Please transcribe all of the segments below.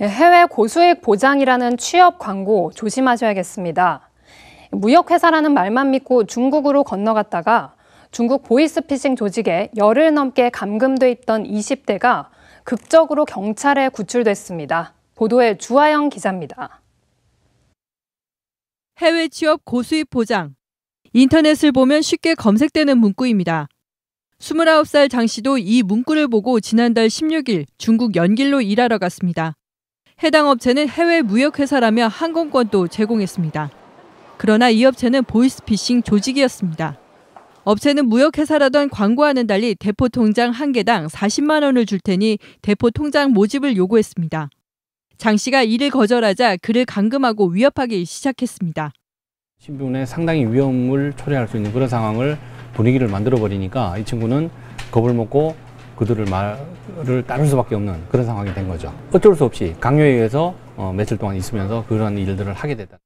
예, 해외 고수익 보장이라는 취업 광고 조심하셔야겠습니다. 무역회사라는 말만 믿고 중국으로 건너갔다가 중국 보이스피싱 조직에 열흘 넘게 감금돼 있던 20대가 극적으로 경찰에 구출됐습니다. 보도에 주하영 기자입니다. 해외 취업 고수입 보장. 인터넷을 보면 쉽게 검색되는 문구입니다. 29살 장 씨도 이 문구를 보고 지난달 16일 중국 연길로 일하러 갔습니다. 해당 업체는 해외 무역회사라며 항공권도 제공했습니다. 그러나 이 업체는 보이스피싱 조직이었습니다. 업체는 무역회사라던 광고와는 달리 대포 통장 한 개당 40만 원을 줄 테니 대포 통장 모집을 요구했습니다. 장 씨가 이를 거절하자 그를 감금하고 위협하기 시작했습니다. 신분에 상당히 위험을 초래할 수 있는 그런 상황을 분위기를 만들어 버리니까 이 친구는 겁을 먹고 그들을 말을 따를 수밖에 없는 그런 상황이 된 거죠. 어쩔 수 없이 강요에 의해서 어, 며칠 동안 있으면서 그런 일들을 하게 됐다.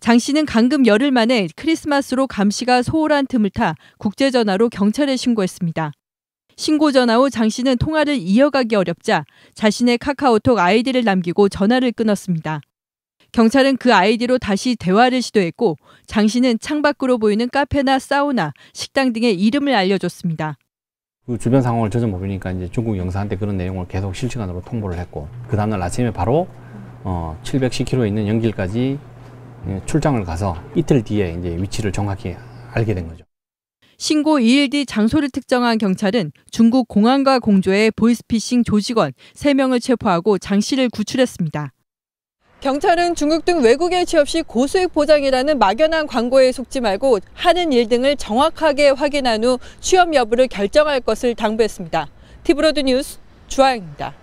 장 씨는 감금 열흘 만에 크리스마스로 감시가 소홀한 틈을 타 국제전화로 경찰에 신고했습니다. 신고 전화 후 장 씨는 통화를 이어가기 어렵자 자신의 카카오톡 아이디를 남기고 전화를 끊었습니다. 경찰은 그 아이디로 다시 대화를 시도했고 장 씨는 창밖으로 보이는 카페나 사우나, 식당 등의 이름을 알려줬습니다. 그 주변 상황을 전혀 보르니까 이제 중국 영사한테 그런 내용을 계속 실시간으로 통보를 했고 그 다음날 아침에 바로 어 710km에 있는 연길까지 예, 출장을 가서 이틀 뒤에 이제 위치를 정확히 알게 된 거죠. 신고 2일 뒤 장소를 특정한 경찰은 중국 공안과 공조의 보이스피싱 조직원 3명을 체포하고 장 씨를 구출했습니다. 경찰은 중국 등 외국에 취업시 고수익 보장이라는 막연한 광고에 속지 말고 하는 일 등을 정확하게 확인한 후 취업 여부를 결정할 것을 당부했습니다. 티브로드 뉴스 주아영입니다.